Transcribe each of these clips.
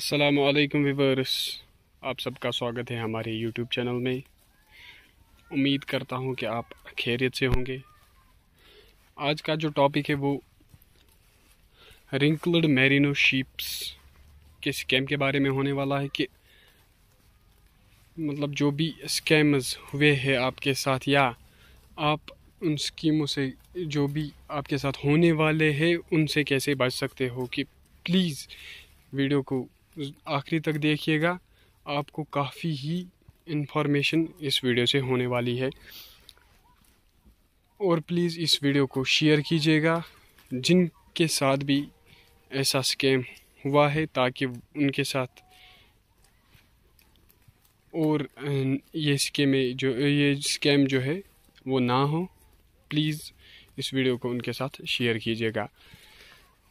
असलकम वीवर्स आप सबका स्वागत है हमारे YouTube चैनल में उम्मीद करता हूँ कि आप खैरियत से होंगे आज का जो टॉपिक है वो रिंकल्ड मेरिनो शीप्स के स्कैम के बारे में होने वाला है कि मतलब जो भी स्कैम्स हुए हैं आपके साथ या आप उन स्कीमों से जो भी आपके साथ होने वाले हैं उनसे कैसे बच सकते हो कि प्लीज़ वीडियो को आखिरी तक देखिएगा आपको काफ़ी ही इन्फॉर्मेशन इस वीडियो से होने वाली है और प्लीज़ इस वीडियो को शेयर कीजिएगा जिनके साथ भी ऐसा स्कैम हुआ है ताकि उनके साथ और ये स्कैम जो ये स्कैम जो है वो ना हो प्लीज़ इस वीडियो को उनके साथ शेयर कीजिएगा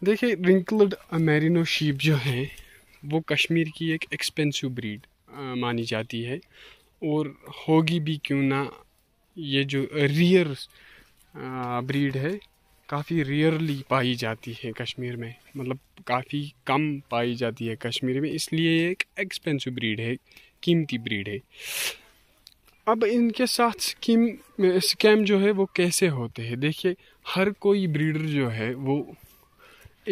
देखिए रिंकल्ड अमेरिनो शीप जो हैं वो कश्मीर की एक एक्सपेंसिव ब्रीड मानी जाती है और होगी भी क्यों ना ये जो रियर ब्रीड है काफ़ी रेयरली पाई जाती है कश्मीर में मतलब काफ़ी कम पाई जाती है कश्मीर में इसलिए ये एक एक्सपेंसिव ब्रीड है कीमती ब्रीड है अब इनके साथ स्कीम स्कैम जो है वो कैसे होते हैं देखिए हर कोई ब्रीडर जो है वो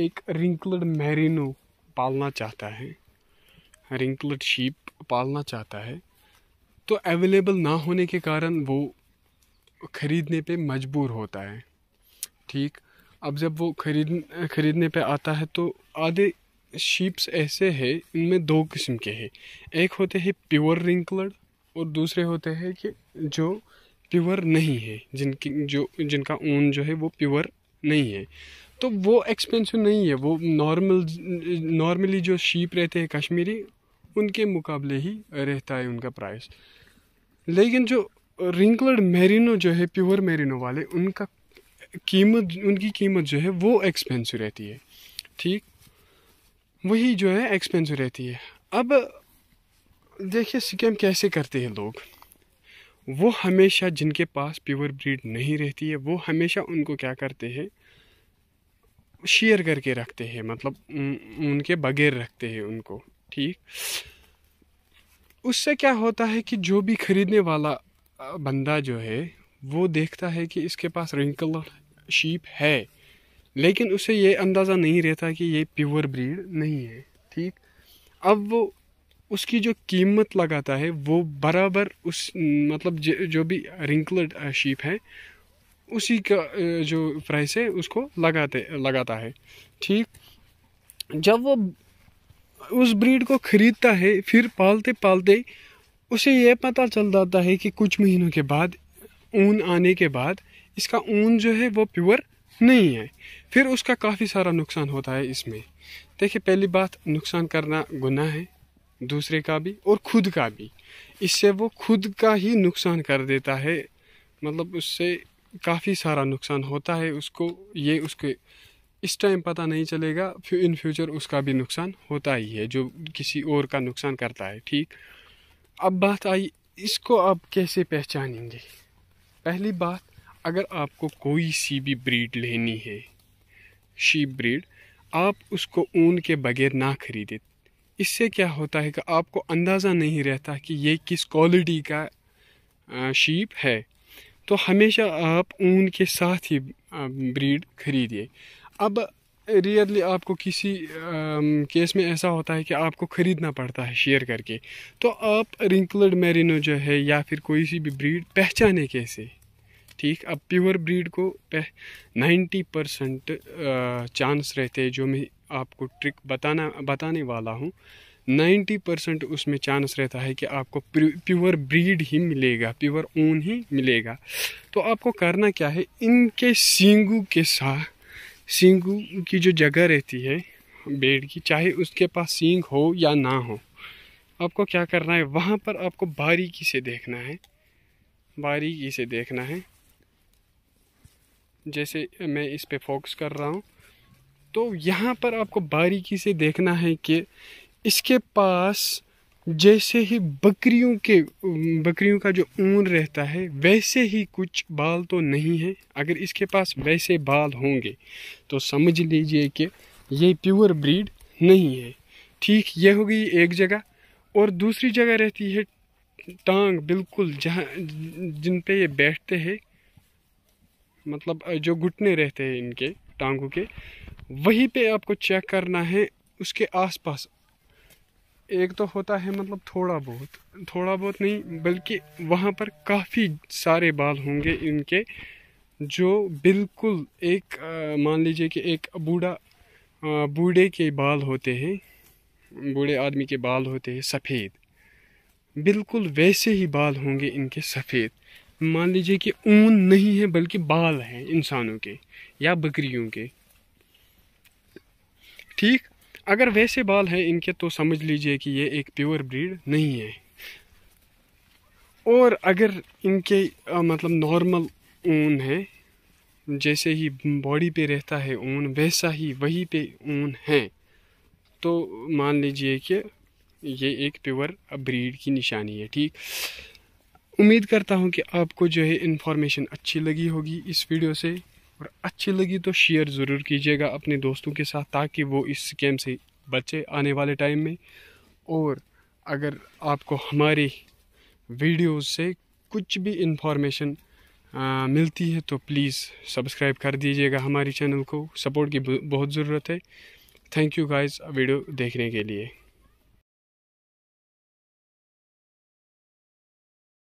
एक रिंकल्ड मैरिनो पालना चाहता है रिंकलड शीप पालना चाहता है तो अवेलेबल ना होने के कारण वो ख़रीदने पे मजबूर होता है ठीक अब जब वो खरीद ख़रीदने पे आता है तो आधे शीप्स ऐसे हैं इनमें दो किस्म के हैं एक होते हैं प्योर रिंकलड और दूसरे होते हैं कि जो प्योर नहीं है जिनकी जो जिनका ऊन जो है वो प्योर नहीं है तो वो एक्सपेंसिव नहीं है वो नॉर्मल नॉर्मली जो शीप रहते हैं कश्मीरी उनके मुकाबले ही रहता है उनका प्राइस लेकिन जो रिंकलड मेरिनो जो है प्योर मेरिनो वाले उनका कीमत उनकी कीमत जो है वो एक्सपेंसिव रहती है ठीक वही जो है एक्सपेंसिव रहती है अब देखिए स्कैम कैसे करते हैं लोग वो हमेशा जिनके पास प्योर ब्रीड नहीं रहती है वो हमेशा उनको क्या करते हैं शेयर करके रखते हैं मतलब उनके बगैर रखते हैं उनको ठीक उससे क्या होता है कि जो भी खरीदने वाला बंदा जो है वो देखता है कि इसके पास रिंकल शीप है लेकिन उसे ये अंदाज़ा नहीं रहता कि ये प्योर ब्रीड नहीं है ठीक अब वो उसकी जो कीमत लगाता है वो बराबर उस मतलब जो भी रिंकल शीप है उसी का जो प्राइस है उसको लगाते लगाता है ठीक जब वो उस ब्रीड को खरीदता है फिर पालते पालते उसे यह पता चल जाता है कि कुछ महीनों के बाद ऊन आने के बाद इसका ऊन जो है वो प्योर नहीं है फिर उसका काफ़ी सारा नुकसान होता है इसमें देखिए पहली बात नुकसान करना गुनाह है दूसरे का भी और खुद का भी इससे वो खुद का ही नुकसान कर देता है मतलब उससे काफ़ी सारा नुकसान होता है उसको ये उसके इस टाइम पता नहीं चलेगा फिर इन फ्यूचर उसका भी नुकसान होता ही है जो किसी और का नुकसान करता है ठीक अब बात आई इसको आप कैसे पहचानेंगे पहली बात अगर आपको कोई सी भी ब्रीड लेनी है शीप ब्रीड आप उसको ऊन के बगैर ना खरीदें इससे क्या होता है कि आपको अंदाज़ा नहीं रहता कि ये किस क्वालिटी का शीप है तो हमेशा आप ऊन के साथ ही ब्रीड खरीदिए अब रियरली आपको किसी केस में ऐसा होता है कि आपको ख़रीदना पड़ता है शेयर करके तो आप रिंकलड मेरिनो जो है या फिर कोई सी भी ब्रीड पहचाने कैसे ठीक अब प्योर ब्रीड को नाइन्टी परसेंट चांस रहते हैं जो मैं आपको ट्रिक बताना बताने वाला हूँ नाइन्टी परसेंट उसमें चांस रहता है कि आपको प्योर ब्रीड ही मिलेगा प्योर ऊन ही मिलेगा तो आपको करना क्या है इनके सींगू के साथ सींगू की जो जगह रहती है बेड की चाहे उसके पास सींग हो या ना हो आपको क्या करना है वहाँ पर आपको बारीकी से देखना है बारीकी से देखना है जैसे मैं इस पे फोकस कर रहा हूँ तो यहाँ पर आपको बारीकी से देखना है कि इसके पास जैसे ही बकरियों के बकरियों का जो ऊन रहता है वैसे ही कुछ बाल तो नहीं है अगर इसके पास वैसे बाल होंगे तो समझ लीजिए कि ये प्योर ब्रीड नहीं है ठीक ये हो गई एक जगह और दूसरी जगह रहती है टांग बिल्कुल जहाँ जिन पे ये बैठते हैं मतलब जो घुटने रहते हैं इनके टांगों के वहीं पे आपको चेक करना है उसके आसपास एक तो होता है मतलब थोड़ा बहुत थोड़ा बहुत नहीं बल्कि वहाँ पर काफ़ी सारे बाल होंगे इनके जो बिल्कुल एक मान लीजिए कि एक बूढ़ा बूढ़े के बाल होते हैं बूढ़े आदमी के बाल होते हैं सफ़ेद बिल्कुल वैसे ही बाल होंगे इनके सफ़ेद मान लीजिए कि ऊन नहीं है बल्कि बाल हैं इंसानों के या बकरियों के ठीक अगर वैसे बाल हैं इनके तो समझ लीजिए कि ये एक प्योर ब्रीड नहीं है और अगर इनके आ, मतलब नॉर्मल ऊन है जैसे ही बॉडी पे रहता है ऊन वैसा ही वही पे ऊन है तो मान लीजिए कि ये एक प्योर ब्रीड की निशानी है ठीक उम्मीद करता हूँ कि आपको जो है इन्फॉर्मेशन अच्छी लगी होगी इस वीडियो से और अच्छी लगी तो शेयर ज़रूर कीजिएगा अपने दोस्तों के साथ ताकि वो इस स्कैम से बचे आने वाले टाइम में और अगर आपको हमारी वीडियोस से कुछ भी इन्फॉर्मेशन मिलती है तो प्लीज़ सब्सक्राइब कर दीजिएगा हमारे चैनल को सपोर्ट की बहुत ज़रूरत है थैंक यू गाइस वीडियो देखने के लिए